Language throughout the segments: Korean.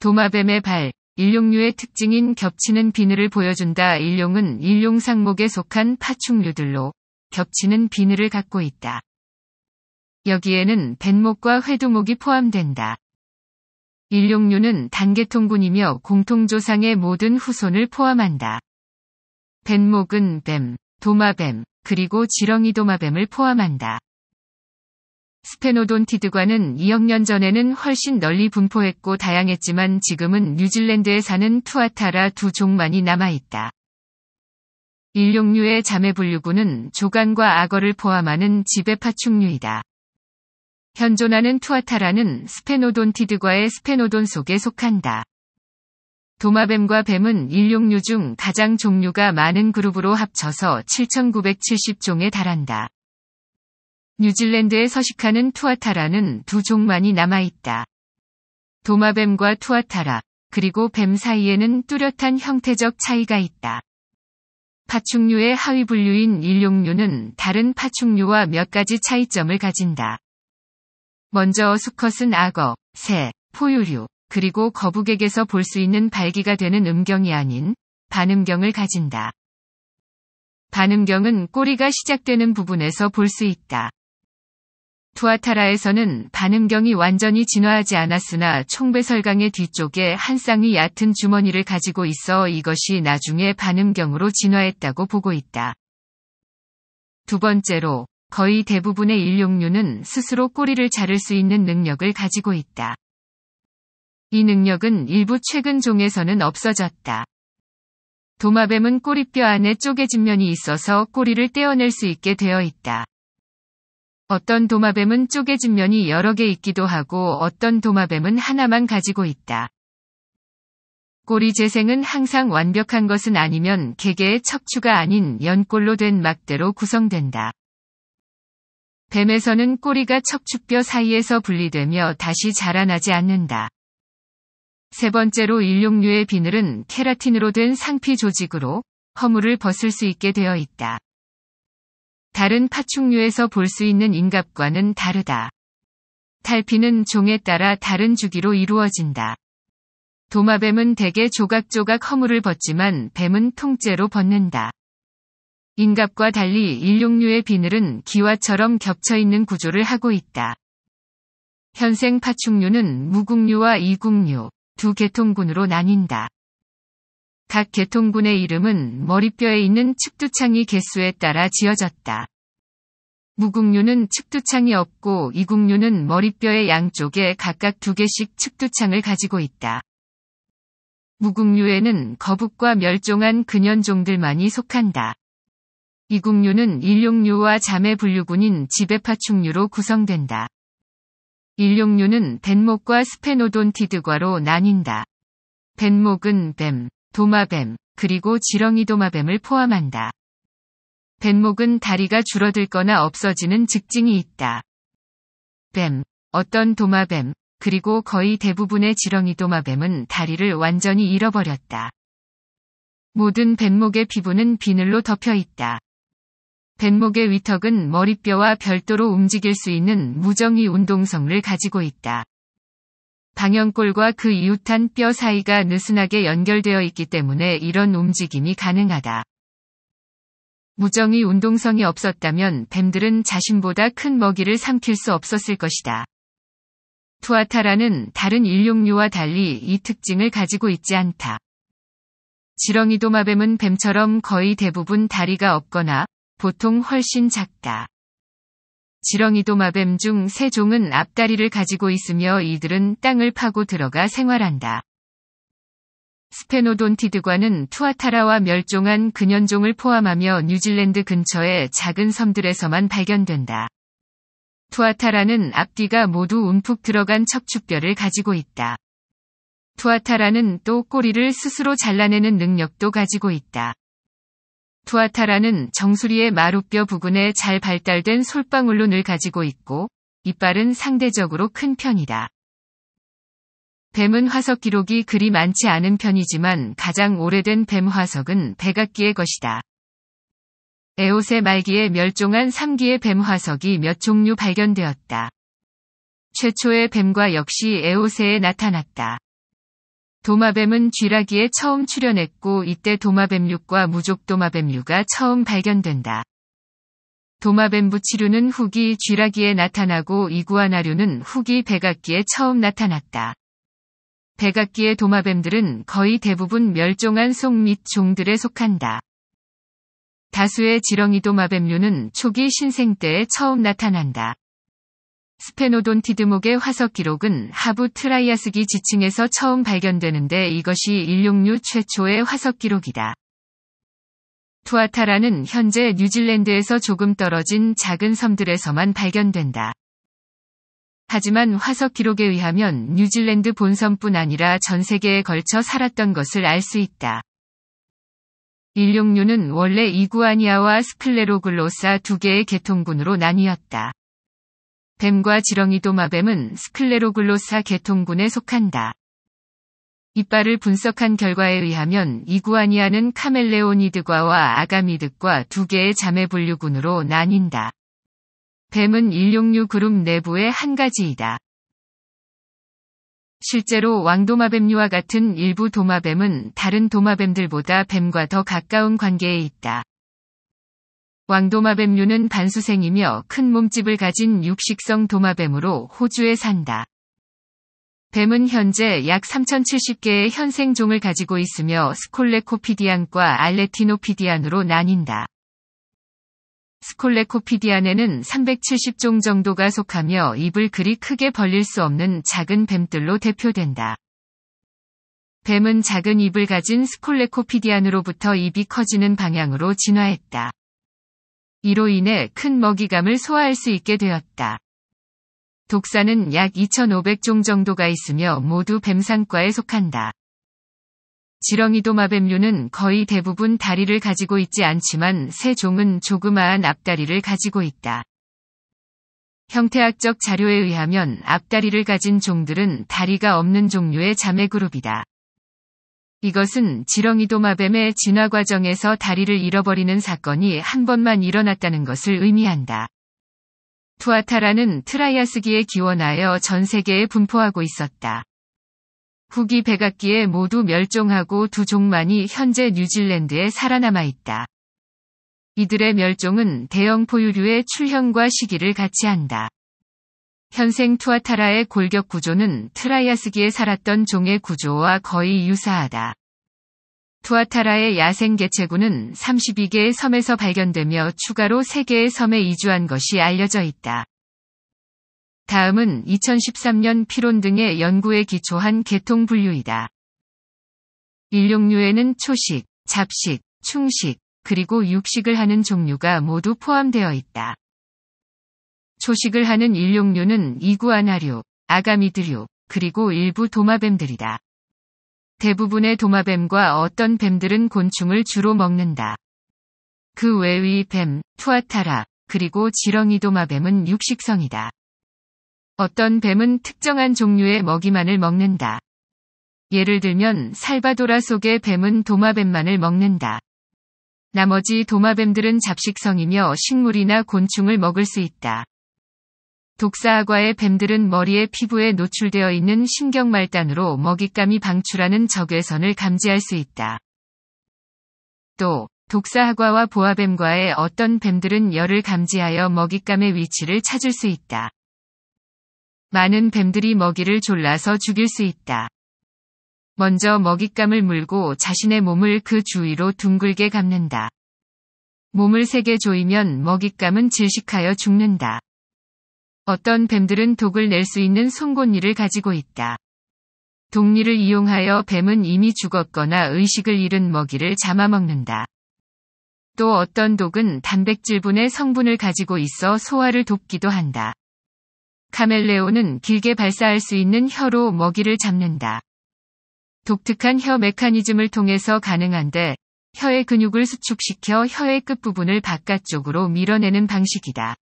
도마뱀의 발, 일용류의 특징인 겹치는 비늘을 보여준다. 일용은 일용상목에 속한 파충류들로 겹치는 비늘을 갖고 있다. 여기에는 뱃목과 회두목이 포함된다. 일용류는 단계통군이며 공통조상의 모든 후손을 포함한다. 뱃목은 뱀, 도마뱀, 그리고 지렁이 도마뱀을 포함한다. 스페노돈티드과는 2억 년 전에는 훨씬 널리 분포했고 다양했지만 지금은 뉴질랜드에 사는 투아타라 두 종만이 남아있다. 일용류의 자매 분류군은 조간과 악어를 포함하는 지배파충류이다. 현존하는 투아타라는 스페노돈티드과의 스페노돈 속에 속한다. 도마뱀과 뱀은 일용류 중 가장 종류가 많은 그룹으로 합쳐서 7,970종에 달한다. 뉴질랜드에 서식하는 투아타라는 두 종만이 남아있다. 도마뱀과 투아타라, 그리고 뱀 사이에는 뚜렷한 형태적 차이가 있다. 파충류의 하위 분류인 일용류는 다른 파충류와 몇 가지 차이점을 가진다. 먼저 수컷은 악어, 새, 포유류, 그리고 거북에게서 볼 수 있는 발기가 되는 음경이 아닌 반음경을 가진다. 반음경은 꼬리가 시작되는 부분에서 볼 수 있다. 투아타라에서는 반음경이 완전히 진화하지 않았으나 총배설강의 뒤쪽에 한쌍이 얕은 주머니를 가지고 있어 이것이 나중에 반음경으로 진화했다고 보고 있다. 두 번째로, 거의 대부분의 일용류는 스스로 꼬리를 자를 수 있는 능력을 가지고 있다. 이 능력은 일부 최근 종에서는 없어졌다. 도마뱀은 꼬리뼈 안에 쪼개진 면이 있어서 꼬리를 떼어낼 수 있게 되어 있다. 어떤 도마뱀은 쪼개진 면이 여러 개 있기도 하고 어떤 도마뱀은 하나만 가지고 있다. 꼬리 재생은 항상 완벽한 것은 아니면 개개의 척추가 아닌 연골로 된 막대로 구성된다. 뱀에서는 꼬리가 척추뼈 사이에서 분리되며 다시 자라나지 않는다. 세 번째로 일용류의 비늘은 케라틴으로 된 상피 조직으로 허물을 벗을 수 있게 되어 있다. 다른 파충류에서 볼 수 있는 인갑과는 다르다. 탈피는 종에 따라 다른 주기로 이루어진다. 도마뱀은 대개 조각조각 허물을 벗지만 뱀은 통째로 벗는다. 인갑과 달리 일용류의 비늘은 기와처럼 겹쳐있는 구조를 하고 있다. 현생 파충류는 무궁류와이궁류두개통군으로 나뉜다. 각개통군의 이름은 머리뼈에 있는 측두창이 개수에 따라 지어졌다. 무국류는 측두창이 없고 이국류는 머리뼈의 양쪽에 각각 두 개씩 측두창을 가지고 있다. 무국류에는 거북과 멸종한 근현종들만이 속한다. 이국류는 일용류와 자매 분류군인 지배파충류로 구성된다. 일용류는 뱃목과 스페노돈티드과로 나뉜다. 뱃목은 뱀, 도마뱀, 그리고 지렁이 도마뱀을 포함한다. 뱀목은 다리가 줄어들거나 없어지는 직징이 있다. 뱀, 어떤 도마뱀, 그리고 거의 대부분의 지렁이 도마뱀은 다리를 완전히 잃어버렸다. 모든 뱀목의 피부는 비늘로 덮여 있다. 뱀목의 위턱은 머리뼈와 별도로 움직일 수 있는 무정이 운동성을 가지고 있다. 방연골과 그 이웃한 뼈 사이가 느슨하게 연결되어 있기 때문에 이런 움직임이 가능하다. 무정이 운동성이 없었다면 뱀들은 자신보다 큰 먹이를 삼킬 수 없었을 것이다. 투아타라는 다른 일용류와 달리 이 특징을 가지고 있지 않다. 지렁이 도마뱀은 뱀처럼 거의 대부분 다리가 없거나 보통 훨씬 작다. 지렁이도 마뱀 중 세 종은 앞다리를 가지고 있으며 이들은 땅을 파고 들어가 생활한다. 스페노돈티드과는 투아타라와 멸종한 근현종을 포함하며 뉴질랜드 근처의 작은 섬들에서만 발견된다. 투아타라는 앞뒤가 모두 움푹 들어간 척추뼈를 가지고 있다. 투아타라는 또 꼬리를 스스로 잘라내는 능력도 가지고 있다. 푸아타라는 정수리의 마루뼈 부근에 잘 발달된 솔방울 론을 가지고 있고 이빨은 상대적으로 큰 편이다. 뱀은 화석 기록이 그리 많지 않은 편이지만 가장 오래된 뱀 화석은 백악기의 것이다. 에오세 말기에 멸종한 3기의 뱀 화석이 몇 종류 발견되었다. 최초의 뱀과 역시 에오세에 나타났다. 도마뱀은 쥐라기에 처음 출현했고 이때 도마뱀류과 무족도마뱀류가 처음 발견된다. 도마뱀부 치류는 후기 쥐라기에 나타나고 이구아나류는 후기 백악기에 처음 나타났다. 백악기의 도마뱀들은 거의 대부분 멸종한 속 및 종들에 속한다. 다수의 지렁이 도마뱀류는 초기 신생 때에 처음 나타난다. 스페노돈티드목의 화석 기록은 하부 트라이아스기 지층에서 처음 발견되는데 이것이 인륙류 최초의 화석 기록이다. 투아타라는 현재 뉴질랜드에서 조금 떨어진 작은 섬들에서만 발견된다. 하지만 화석 기록에 의하면 뉴질랜드 본섬뿐 아니라 전 세계에 걸쳐 살았던 것을 알 수 있다. 인륙류는 원래 이구아니아와 스클레로글로사 두 개의 계통군으로 나뉘었다. 뱀과 지렁이도마뱀은 스클레로글로사 계통군에 속한다. 이빨을 분석한 결과에 의하면 이구아니아는 카멜레오니드과와 아가미드과 두 개의 자매 분류군으로 나뉜다. 뱀은 1 6류 그룹 내부의 한 가지이다. 실제로 왕도마뱀류와 같은 일부 도마뱀은 다른 도마뱀들보다 뱀과 더 가까운 관계에 있다. 왕도마뱀류는 반수생이며 큰 몸집을 가진 육식성 도마뱀으로 호주에 산다. 뱀은 현재 약 3,070개의 현생종을 가지고 있으며 스콜레코피디안과 알레티노피디안으로 나뉜다. 스콜레코피디안에는 370종 정도가 속하며 입을 그리 크게 벌릴 수 없는 작은 뱀들로 대표된다. 뱀은 작은 입을 가진 스콜레코피디안으로부터 입이 커지는 방향으로 진화했다. 이로 인해 큰 먹이감을 소화할 수 있게 되었다. 독사는 약 2,500종 정도가 있으며 모두 뱀상과에 속한다. 지렁이도마뱀류는 거의 대부분 다리를 가지고 있지 않지만 세 종은 조그마한 앞다리를 가지고 있다. 형태학적 자료에 의하면 앞다리를 가진 종들은 다리가 없는 종류의 자매그룹이다. 이것은 지렁이도마뱀의 진화 과정에서 다리를 잃어버리는 사건이 한 번만 일어났다는 것을 의미한다. 투아타라는 트라이아스기에 기원하여 전 세계에 분포하고 있었다. 후기 백악기에 모두 멸종하고 두 종만이 현재 뉴질랜드에 살아남아 있다. 이들의 멸종은 대형 포유류의 출현과 시기를 같이한다. 현생 투아타라의 골격 구조는 트라이아스기에 살았던 종의 구조와 거의 유사하다. 투아타라의 야생 개체구는 32개의 섬에서 발견되며 추가로 3개의 섬에 이주한 것이 알려져 있다. 다음은 2013년 피론 등의 연구에 기초한 개통 분류이다. 인육류에는 초식, 잡식, 충식, 그리고 육식을 하는 종류가 모두 포함되어 있다. 초식을 하는 일용류는 이구아나류, 아가미드류, 그리고 일부 도마뱀들이다. 대부분의 도마뱀과 어떤 뱀들은 곤충을 주로 먹는다. 그 외의 뱀, 투아타라, 그리고 지렁이 도마뱀은 육식성이다. 어떤 뱀은 특정한 종류의 먹이만을 먹는다. 예를 들면 살바도라 속의 뱀은 도마뱀만을 먹는다. 나머지 도마뱀들은 잡식성이며 식물이나 곤충을 먹을 수 있다. 독사과의 뱀들은 머리의 피부에 노출되어 있는 신경말단으로 먹잇감이 방출하는 적외선을 감지할 수 있다. 또, 독사과와 보아뱀과의 어떤 뱀들은 열을 감지하여 먹잇감의 위치를 찾을 수 있다. 많은 뱀들이 먹이를 졸라서 죽일 수 있다. 먼저 먹잇감을 물고 자신의 몸을 그 주위로 둥글게 감는다. 몸을 세게 조이면 먹잇감은 질식하여 죽는다. 어떤 뱀들은 독을 낼 수 있는 송곳니를 가지고 있다. 독니를 이용하여 뱀은 이미 죽었거나 의식을 잃은 먹이를 잡아먹는다. 또 어떤 독은 단백질분의 성분을 가지고 있어 소화를 돕기도 한다. 카멜레온은 길게 발사할 수 있는 혀로 먹이를 잡는다. 독특한 혀 메커니즘을 통해서 가능한데 혀의 근육을 수축시켜 혀의 끝부분을 바깥쪽으로 밀어내는 방식이다.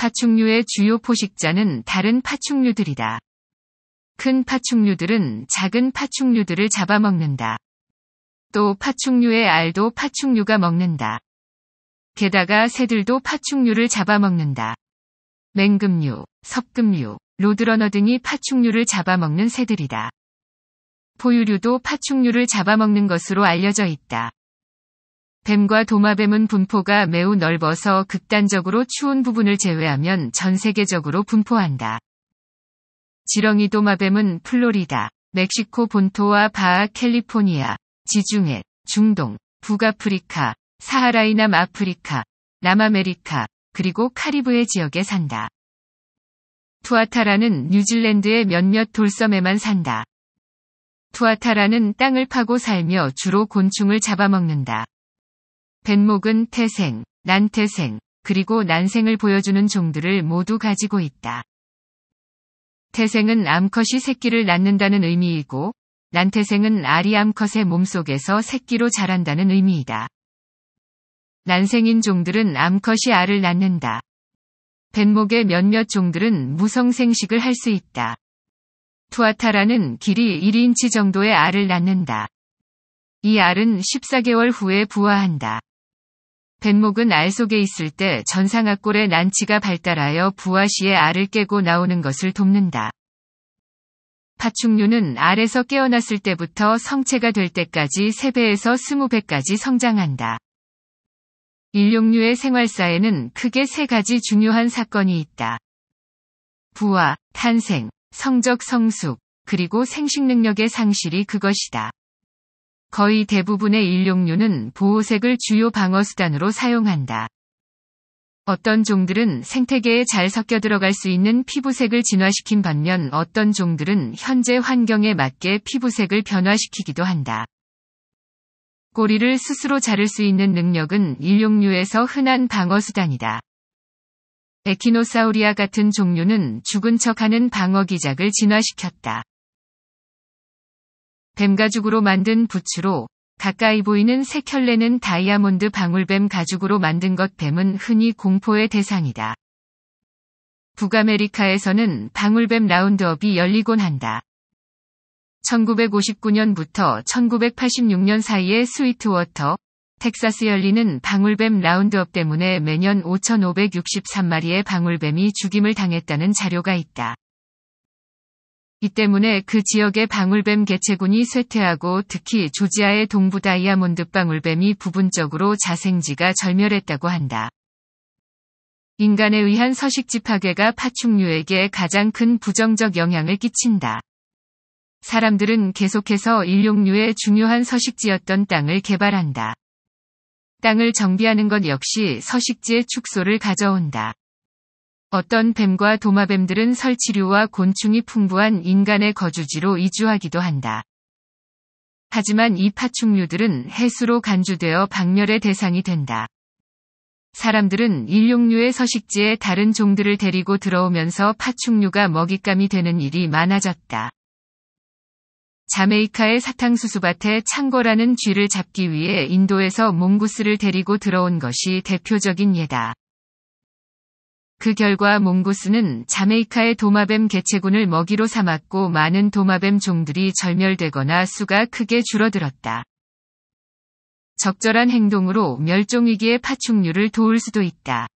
파충류의 주요 포식자는 다른 파충류들이다. 큰 파충류들은 작은 파충류들을 잡아먹는다. 또 파충류의 알도 파충류가 먹는다. 게다가 새들도 파충류를 잡아먹는다. 맹금류, 석금류 로드러너 등이 파충류를 잡아먹는 새들이다. 포유류도 파충류를 잡아먹는 것으로 알려져 있다. 뱀과 도마뱀은 분포가 매우 넓어서 극단적으로 추운 부분을 제외하면 전 세계적으로 분포한다. 지렁이 도마뱀은 플로리다, 멕시코 본토와 바하 캘리포니아, 지중해, 중동, 북아프리카, 사하라이남 아프리카, 남아메리카, 그리고 카리브해 지역에 산다. 투아타라는 뉴질랜드의 몇몇 돌섬에만 산다. 투아타라는 땅을 파고 살며 주로 곤충을 잡아먹는다. 뱃목은 태생, 난태생, 그리고 난생을 보여주는 종들을 모두 가지고 있다. 태생은 암컷이 새끼를 낳는다는 의미이고, 난태생은 아리 암컷의 몸속에서 새끼로 자란다는 의미이다. 난생인 종들은 암컷이 알을 낳는다. 뱃목의 몇몇 종들은 무성생식을 할 수 있다. 투아타라는 길이 1인치 정도의 알을 낳는다. 이 알은 14개월 후에 부화한다. 뱃목은알 속에 있을 때 전상악골의 난치가 발달하여 부화시의 알을 깨고 나오는 것을 돕는다. 파충류는 알에서 깨어났을 때부터 성체가 될 때까지 3배에서 20배까지 성장한다. 인룡류의 생활사에는 크게 세 가지 중요한 사건이 있다. 부화, 탄생, 성적 성숙, 그리고 생식 능력의 상실이 그것이다. 거의 대부분의 일용류는 보호색을 주요 방어 수단으로 사용한다. 어떤 종들은 생태계에 잘 섞여 들어갈 수 있는 피부색을 진화시킨 반면 어떤 종들은 현재 환경에 맞게 피부색을 변화시키기도 한다. 꼬리를 스스로 자를 수 있는 능력은 일용류에서 흔한 방어수단이다. 에키노사우리아 같은 종류는 죽은 척하는 방어기작을 진화시켰다. 뱀 가죽으로 만든 부츠로 가까이 보이는 색혈레는 다이아몬드 방울뱀 가죽으로 만든 것 뱀은 흔히 공포의 대상이다. 북아메리카에서는 방울뱀 라운드업이 열리곤 한다. 1959년부터 1986년 사이에 스위트워터, 텍사스 열리는 방울뱀 라운드업 때문에 매년 5,563마리의 방울뱀이 죽임을 당했다는 자료가 있다. 이 때문에 그 지역의 방울뱀 개체군이 쇠퇴하고 특히 조지아의 동부 다이아몬드 방울뱀이 부분적으로 자생지가 절멸했다고 한다. 인간에 의한 서식지 파괴가 파충류에게 가장 큰 부정적 영향을 끼친다. 사람들은 계속해서 일용류의 중요한 서식지였던 땅을 개발한다. 땅을 정비하는 것 역시 서식지의 축소를 가져온다. 어떤 뱀과 도마뱀들은 설치류와 곤충이 풍부한 인간의 거주지로 이주하기도 한다. 하지만 이 파충류들은 해수로 간주되어 박멸의 대상이 된다. 사람들은 일용류의 서식지에 다른 종들을 데리고 들어오면서 파충류가 먹잇감이 되는 일이 많아졌다. 자메이카의 사탕수수밭에 창거라는 쥐를 잡기 위해 인도에서 몽구스를 데리고 들어온 것이 대표적인 예다. 그 결과 몽고스는 자메이카의 도마뱀 개체군을 먹이로 삼았고 많은 도마뱀 종들이 절멸되거나 수가 크게 줄어들었다. 적절한 행동으로 멸종위기의 파충류를 도울 수도 있다.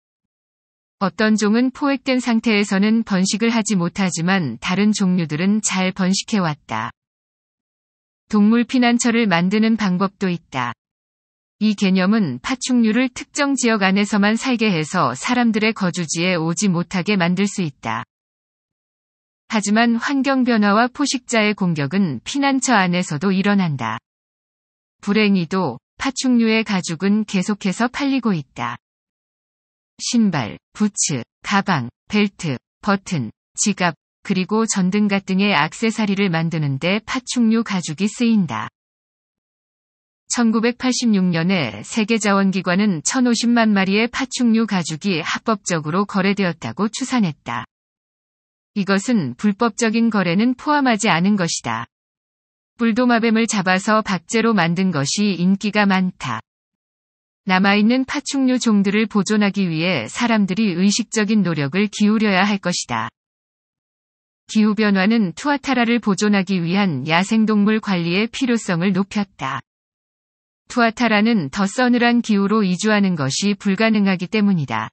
어떤 종은 포획된 상태에서는 번식을 하지 못하지만 다른 종류들은 잘 번식해왔다. 동물 피난처를 만드는 방법도 있다. 이 개념은 파충류를 특정 지역 안에서만 살게 해서 사람들의 거주지에 오지 못하게 만들 수 있다. 하지만 환경 변화와 포식자의 공격은 피난처 안에서도 일어난다. 불행히도 파충류의 가죽은 계속해서 팔리고 있다. 신발, 부츠, 가방, 벨트, 버튼, 지갑, 그리고 전등갓 등의 악세사리를 만드는데 파충류 가죽이 쓰인다. 1986년에 세계자원기관은 1,050만 마리의 파충류 가죽이 합법적으로 거래되었다고 추산했다. 이것은 불법적인 거래는 포함하지 않은 것이다. 불도마뱀을 잡아서 박제로 만든 것이 인기가 많다. 남아있는 파충류 종들을 보존하기 위해 사람들이 의식적인 노력을 기울여야 할 것이다. 기후변화는 투아타라를 보존하기 위한 야생동물 관리의 필요성을 높였다. 투아타라는더 서늘한 기후로 이주하는 것이 불가능하기 때문이다.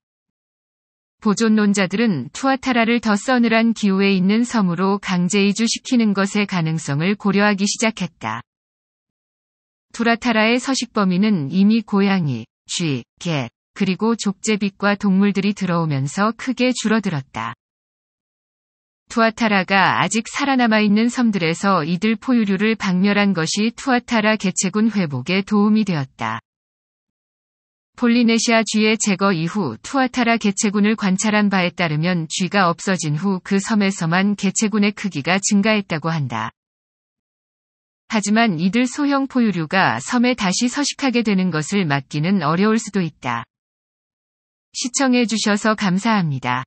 보존론자들은 투아타라를 더 서늘한 기후에 있는 섬으로 강제 이주시키는 것의 가능성을 고려하기 시작했다. 투라타라의 서식 범위는 이미 고양이, 쥐, 개, 그리고 족제빛과 동물들이 들어오면서 크게 줄어들었다. 투아타라가 아직 살아남아 있는 섬들에서 이들 포유류를 박멸한 것이 투아타라 개체군 회복에 도움이 되었다. 폴리네시아 쥐의 제거 이후 투아타라 개체군을 관찰한 바에 따르면 쥐가 없어진 후 그 섬에서만 개체군의 크기가 증가했다고 한다. 하지만 이들 소형 포유류가 섬에 다시 서식하게 되는 것을 막기는 어려울 수도 있다. 시청해주셔서 감사합니다.